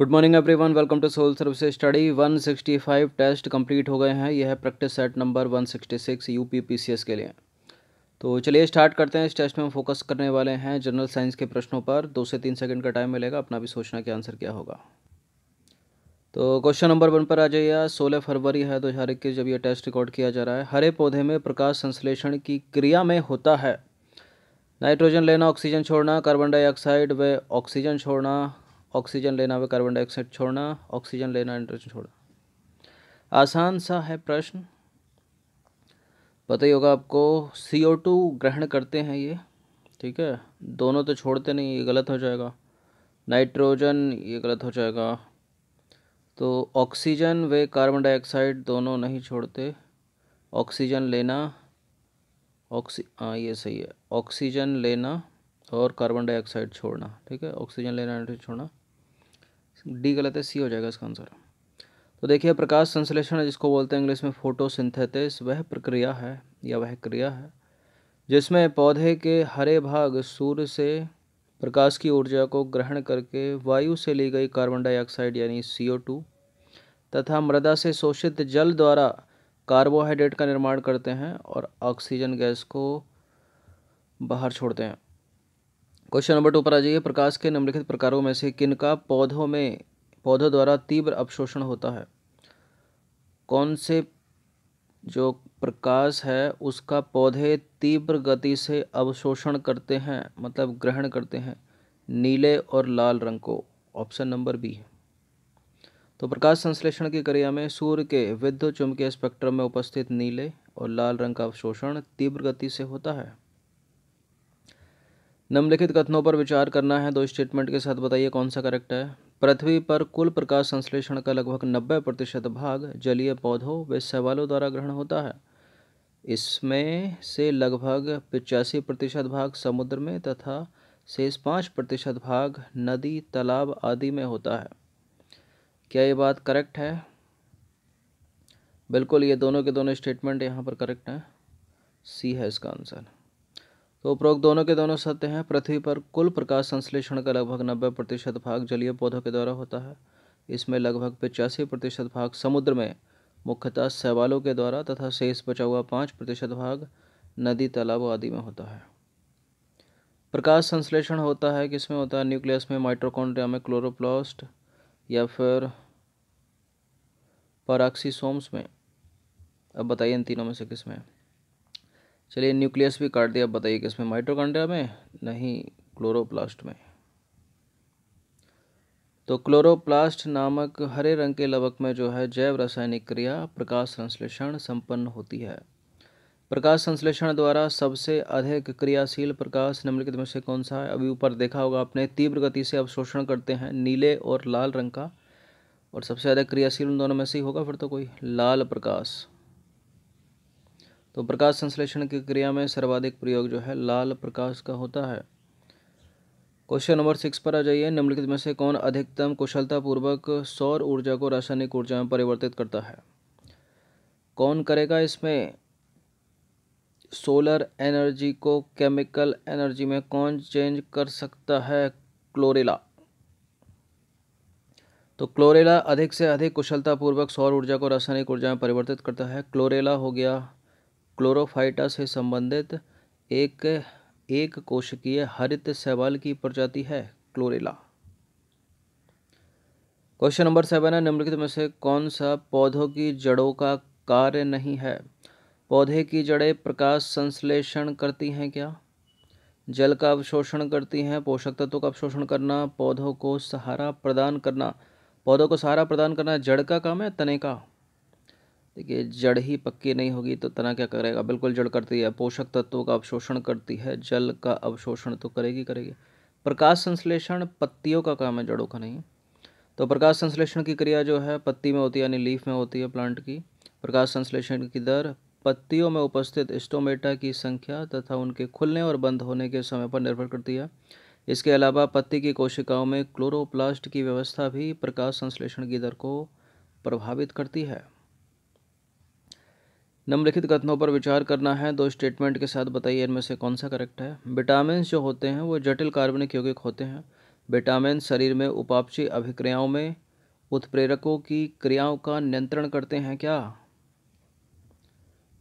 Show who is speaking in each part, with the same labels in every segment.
Speaker 1: good morning everyone welcome to soul service study 165 test complete हो गए हैं यह है प्रैक्टिस सेट नंबर 166 यूपीपीसीएस के लिए तो चलिए स्टार्ट करते हैं इस टेस्ट में हम फोकस करने वाले हैं जनरल साइंस के प्रश्नों पर दो से तीन सेकंड का टाइम मिलेगा अपना भी सोचना कि आंसर क्या होगा तो क्वेश्चन नंबर वन पर आ जाइए सोलह फरवरी है दो हज़ार इक्कीस जब यह टेस्ट रिकॉर्ड किया जा रहा है हरे पौधे में प्रकाश संश्लेषण की क्रिया में होता है नाइट्रोजन लेना ऑक्सीजन छोड़ना कार्बन डाइऑक्साइड व ऑक्सीजन छोड़ना ऑक्सीजन लेना व कार्बन डाइऑक्साइड छोड़ना ऑक्सीजन लेना नाइट्रोजन छोड़ना आसान सा है प्रश्न पता ही होगा आपको सी ओ टू ग्रहण करते हैं ये ठीक है दोनों तो छोड़ते नहीं ये गलत हो जाएगा नाइट्रोजन ये गलत हो जाएगा तो ऑक्सीजन वे कार्बन डाइऑक्साइड दोनों नहीं छोड़ते ऑक्सीजन लेना ऑक्सी हाँ ये सही है ऑक्सीजन लेना और कार्बन डाइऑक्साइड छोड़ना ठीक है ऑक्सीजन लेना नाइट्रोजन छोड़ना डी गलत है सी हो जाएगा इसका आंसर तो देखिए प्रकाश संश्लेषण जिसको बोलते हैं इंग्लिश में फोटोसिंथेसिस वह प्रक्रिया है या वह क्रिया है जिसमें पौधे के हरे भाग सूर्य से प्रकाश की ऊर्जा को ग्रहण करके वायु से ली गई कार्बन डाइऑक्साइड यानी टू तथा मृदा से शोषित जल द्वारा कार्बोहाइड्रेट का निर्माण करते हैं और ऑक्सीजन गैस को बाहर छोड़ते हैं क्वेश्चन नंबर टू पर आ जाइए प्रकाश के निम्नलिखित प्रकारों में से किन का पौधों में पौधों द्वारा तीव्र अवशोषण होता है कौन से जो प्रकाश है उसका पौधे तीव्र गति से अवशोषण करते हैं मतलब ग्रहण करते हैं नीले और लाल रंग को ऑप्शन नंबर बी है तो प्रकाश संश्लेषण की क्रिया में सूर्य के विद्युत चुंबकीय स्पेक्ट्रम में उपस्थित नीले और लाल रंग का अवशोषण तीव्र गति से होता है निम्नलिखित कथनों पर विचार करना है दो तो स्टेटमेंट के साथ बताइए कौन सा करेक्ट है पृथ्वी पर कुल प्रकाश संश्लेषण का लगभग नब्बे प्रतिशत भाग जलीय पौधों व शैवालों द्वारा ग्रहण होता है इसमें से लगभग पिचासी प्रतिशत भाग समुद्र में तथा शेष पाँच प्रतिशत भाग नदी तालाब आदि में होता है क्या ये बात करेक्ट है बिल्कुल ये दोनों के दोनों स्टेटमेंट यहाँ पर करेक्ट हैं सी है इसका आंसर तो उपरोक्त दोनों के दोनों सत्य हैं पृथ्वी पर कुल प्रकाश संश्लेषण का लगभग नब्बे प्रतिशत भाग जलीय पौधों के द्वारा होता है इसमें लगभग पचासी प्रतिशत भाग समुद्र में मुख्यतः सवालों के द्वारा तथा शेष बचा हुआ पाँच प्रतिशत भाग नदी तालाब आदि में होता है प्रकाश संश्लेषण होता है किसमें होता है न्यूक्लियस में माइट्रोकॉन्ड्रिया में क्लोरोप्लास्ट या फिर पराक्सीसोम्स में अब बताइए इन तीनों में से किसमें चलिए न्यूक्लियस भी काट दिया बताइए किसमें माइटोकॉन्ड्रिया में नहीं क्लोरोप्लास्ट में तो क्लोरोप्लास्ट नामक हरे रंग के लवक में जो है जैव रासायनिक क्रिया प्रकाश संश्लेषण संपन्न होती है प्रकाश संश्लेषण द्वारा सबसे अधिक क्रियाशील प्रकाश निम्नलिखित में से कौन सा है अभी ऊपर देखा होगा आपने तीव्र गति से अवशोषण करते हैं नीले और लाल रंग का और सबसे अधिक क्रियाशील उन दोनों में से ही होगा फिर तो कोई लाल प्रकाश तो प्रकाश संश्लेषण की क्रिया में सर्वाधिक प्रयोग जो है लाल प्रकाश का होता है क्वेश्चन नंबर सिक्स पर आ जाइए निम्नलिखित में से कौन अधिकतम कुशलतापूर्वक सौर ऊर्जा को रासायनिक ऊर्जा में परिवर्तित करता है कौन करेगा इसमें सोलर एनर्जी को केमिकल एनर्जी में कौन चेंज कर सकता है क्लोरेला तो क्लोरेला अधिक से अधिक कुशलतापूर्वक सौर ऊर्जा को रासायनिक ऊर्जा में परिवर्तित करता है क्लोरेला हो गया क्लोरोफाइटा से संबंधित एक एक कोशिकीय हरित सेवाल की प्रजाति है क्लोरेला क्वेश्चन नंबर सेवन है निम्नलिखित में से कौन सा पौधों की जड़ों का कार्य नहीं है पौधे की जड़ें प्रकाश संश्लेषण करती हैं क्या जल का अवशोषण करती हैं पोषक तत्वों का अवशोषण करना पौधों को सहारा प्रदान करना पौधों को सहारा प्रदान करना जड़ का काम है तने का देखिए जड़ ही पक्की नहीं होगी तो तना क्या करेगा बिल्कुल जड़ करती है पोषक तत्वों का अवशोषण करती है जल का अवशोषण तो करेगी करेगी प्रकाश संश्लेषण पत्तियों का काम है जड़ों का नहीं तो प्रकाश संश्लेषण की क्रिया जो है पत्ती में होती है यानी लीफ में होती है प्लांट की प्रकाश संश्लेषण की दर पत्तियों में उपस्थित स्टोमेटा की संख्या तथा उनके खुलने और बंद होने के समय पर निर्भर करती है इसके अलावा पत्ती की कोशिकाओं में क्लोरोप्लास्ट की व्यवस्था भी प्रकाश संश्लेषण की दर को प्रभावित करती है निम्नलिखित कथनों पर विचार करना है दो स्टेटमेंट के साथ बताइए इनमें से कौन सा करेक्ट है विटामिन जो होते हैं वो जटिल कार्बनिक यौगिक होते हैं विटामिन शरीर में उपापची अभिक्रियाओं में उत्प्रेरकों की क्रियाओं का नियंत्रण करते हैं क्या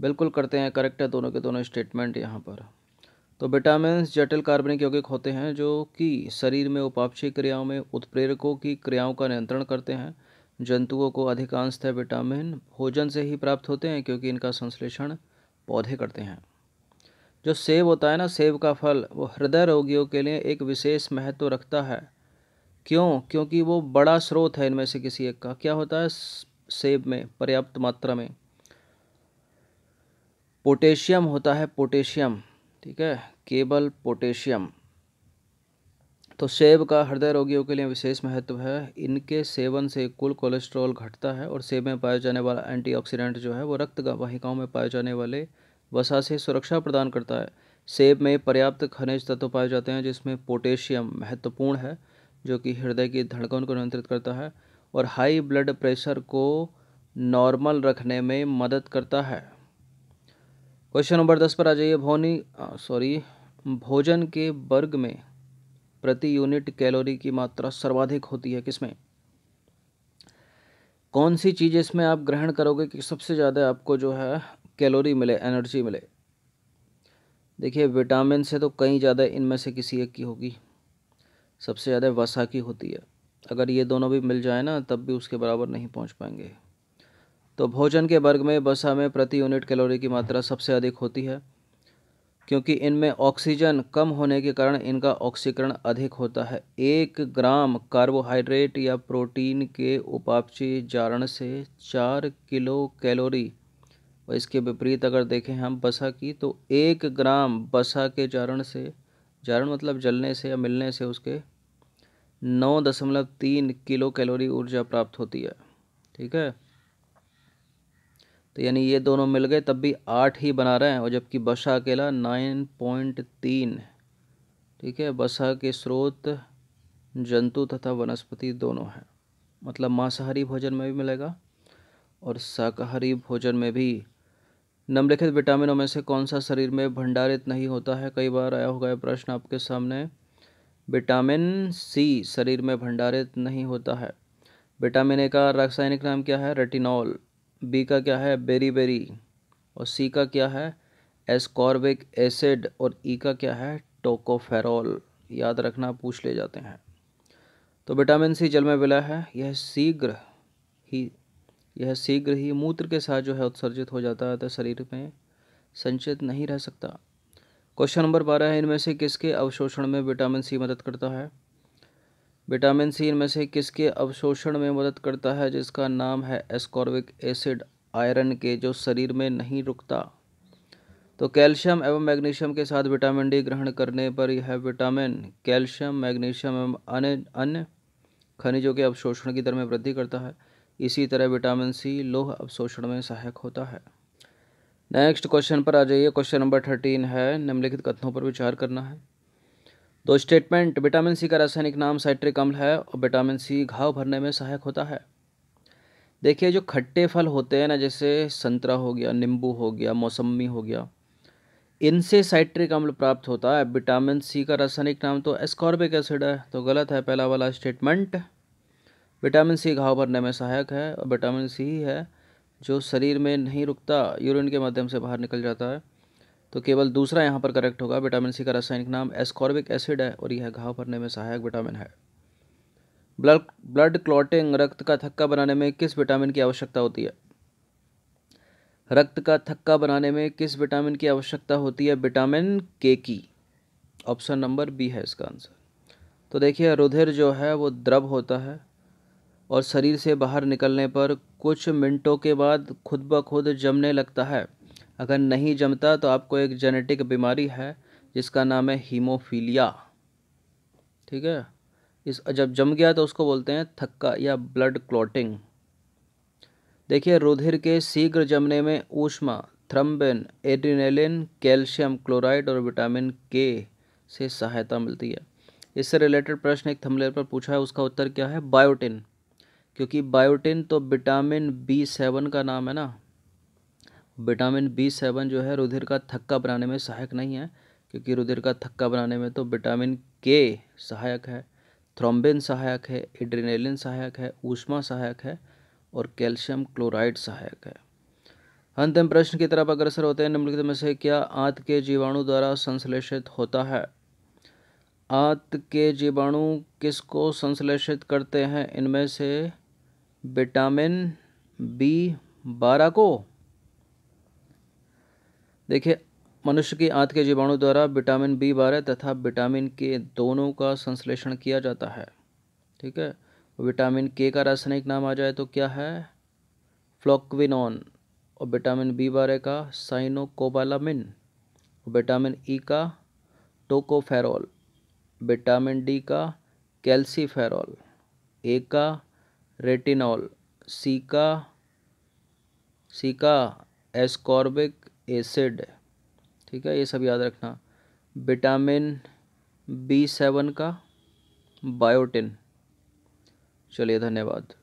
Speaker 1: बिल्कुल करते हैं करेक्ट है दोनों के दोनों स्टेटमेंट यहाँ पर तो विटामिन जटिल कार्बनिक यौगिक होते हैं जो कि शरीर में उपापची क्रियाओं में उत्प्रेरकों की क्रियाओं का नियंत्रण करते हैं जंतुओं को अधिकांशतः विटामिन भोजन से ही प्राप्त होते हैं क्योंकि इनका संश्लेषण पौधे करते हैं जो सेब होता है ना सेब का फल वो हृदय रोगियों के लिए एक विशेष महत्व रखता है क्यों क्योंकि वो बड़ा स्रोत है इनमें से किसी एक का क्या होता है सेब में पर्याप्त मात्रा में पोटेशियम होता है पोटेशियम ठीक है केवल पोटेशियम तो सेब का हृदय रोगियों के लिए विशेष महत्व है इनके सेवन से कुल कोलेस्ट्रॉल घटता है और सेब में पाया जाने वाला एंटीऑक्सीडेंट जो है वो रक्त वाहिकाओं में पाए जाने वाले वसा से सुरक्षा प्रदान करता है सेब में पर्याप्त खनिज तत्व पाए जाते हैं जिसमें पोटेशियम महत्वपूर्ण है जो कि हृदय की धड़कन को नियंत्रित करता है और हाई ब्लड प्रेशर को नॉर्मल रखने में मदद करता है क्वेश्चन नंबर दस पर आ जाइए भोनी सॉरी भोजन के वर्ग में प्रति यूनिट कैलोरी की मात्रा सर्वाधिक होती है किसमें कौन सी चीज़ इसमें आप ग्रहण करोगे कि सबसे ज़्यादा आपको जो है कैलोरी मिले एनर्जी मिले देखिए विटामिन से तो कई ज़्यादा इनमें से किसी एक की होगी सबसे ज़्यादा वसा की होती है अगर ये दोनों भी मिल जाए ना तब भी उसके बराबर नहीं पहुंच पाएंगे तो भोजन के वर्ग में वसा में प्रति यूनिट कैलोरी की मात्रा सबसे अधिक होती है क्योंकि इनमें ऑक्सीजन कम होने के कारण इनका ऑक्सीकरण अधिक होता है एक ग्राम कार्बोहाइड्रेट या प्रोटीन के उपापचय जारण से चार किलो कैलोरी और इसके विपरीत अगर देखें हम बसा की तो एक ग्राम बसा के जारण से जारण मतलब जलने से या मिलने से उसके नौ दशमलव तीन किलो कैलोरी ऊर्जा प्राप्त होती है ठीक है तो यानी ये दोनों मिल गए तब भी आठ ही बना रहे हैं और जबकि बसा अकेला नाइन पॉइंट तीन ठीक है बसा के स्रोत जंतु तथा वनस्पति दोनों हैं मतलब मांसाहारी भोजन में भी मिलेगा और शाकाहारी भोजन में भी निम्नलिखित विटामिनों में से कौन सा शरीर में भंडारित नहीं होता है कई बार आया होगा यह प्रश्न आपके सामने विटामिन सी शरीर में भंडारित नहीं होता है विटामिन ए का रासायनिक नाम क्या है रेटिनॉल बी का क्या है बेरी बेरी और सी का क्या है एस्कॉर्बिक एसिड और ई e का क्या है टोकोफेरॉल याद रखना पूछ ले जाते हैं तो विटामिन सी जल में मिला है यह शीघ्र ही यह शीघ्र ही मूत्र के साथ जो है उत्सर्जित हो जाता है तो शरीर में संचित नहीं रह सकता क्वेश्चन नंबर बारह है इनमें से किसके अवशोषण में विटामिन सी मदद करता है विटामिन सी इनमें से किसके अवशोषण में मदद करता है जिसका नाम है एस्कॉर्बिक एसिड आयरन के जो शरीर में नहीं रुकता तो कैल्शियम एवं मैग्नीशियम के साथ विटामिन डी ग्रहण करने पर यह विटामिन कैल्शियम मैग्नीशियम एवं अन्य अन्य खनिजों के अवशोषण की दर में वृद्धि करता है इसी तरह विटामिन सी लोह अवशोषण में सहायक होता है नेक्स्ट क्वेश्चन पर आ जाइए क्वेश्चन नंबर थर्टीन है निम्नलिखित कथनों पर विचार करना है दो स्टेटमेंट विटामिन सी का रासायनिक नाम साइट्रिक अम्ल है और विटामिन सी घाव भरने में सहायक होता है देखिए जो खट्टे फल होते हैं ना जैसे संतरा हो गया नींबू हो गया मौसमी हो गया इनसे साइट्रिक अम्ल प्राप्त होता है विटामिन सी का रासायनिक नाम तो एस्कॉर्बिक एसिड है तो गलत है पहला वाला स्टेटमेंट विटामिन सी घाव भरने में सहायक है और विटामिन सी है जो शरीर में नहीं रुकता यूरिन के माध्यम से बाहर निकल जाता है तो केवल दूसरा यहाँ पर करेक्ट होगा विटामिन सी का रासायनिक नाम एस्कॉर्बिक एसिड है और यह घाव भरने में सहायक विटामिन है ब्लड ब्लड क्लॉटिंग रक्त का थक्का बनाने में किस विटामिन की आवश्यकता होती है रक्त का थक्का बनाने में किस विटामिन की आवश्यकता होती है विटामिन के की ऑप्शन नंबर बी है इसका आंसर तो देखिए रुधिर जो है वो द्रव होता है और शरीर से बाहर निकलने पर कुछ मिनटों के बाद खुद ब खुद जमने लगता है अगर नहीं जमता तो आपको एक जेनेटिक बीमारी है जिसका नाम है हीमोफीलिया ठीक है इस जब जम गया तो उसको बोलते हैं थक्का या ब्लड क्लॉटिंग देखिए रुधिर के शीघ्र जमने में ऊष्मा थ्रम्बिन एड्रीनेलिन कैल्शियम क्लोराइड और विटामिन के से सहायता मिलती है इससे रिलेटेड प्रश्न एक थमलेर पर पूछा है उसका उत्तर क्या है बायोटिन क्योंकि बायोटिन तो विटामिन बी सेवन का नाम है ना विटामिन बी सेवन जो है रुधिर का थक्का बनाने में सहायक नहीं है क्योंकि रुधिर का थक्का बनाने में तो विटामिन के सहायक है थ्रोम्बिन सहायक है एड्रीनेलिन सहायक है ऊष्मा सहायक है और कैल्शियम क्लोराइड सहायक है अंतिम प्रश्न की तरफ अग्रसर होते हैं निम्नलिखित में से क्या आंत के जीवाणु द्वारा संश्लेषित होता है आंत के जीवाणु किसको संश्लेषित करते हैं इनमें से विटामिन बी बारह को देखिए मनुष्य की आंत के जीवाणु द्वारा विटामिन बी बारह तथा विटामिन के दोनों का संश्लेषण किया जाता है ठीक है विटामिन के का रासायनिक नाम आ जाए तो क्या है फ्लोक्विनॉन और विटामिन बी बारह का साइनोकोबालामिन विटामिन ई का टोकोफेरॉल विटामिन डी का कैल्सीफेरॉल ए का रेटिनॉल सी का सी का एस्कॉर्बिक एसिड ठीक है ये सब याद रखना विटामिन बी सेवन का बायोटिन चलिए धन्यवाद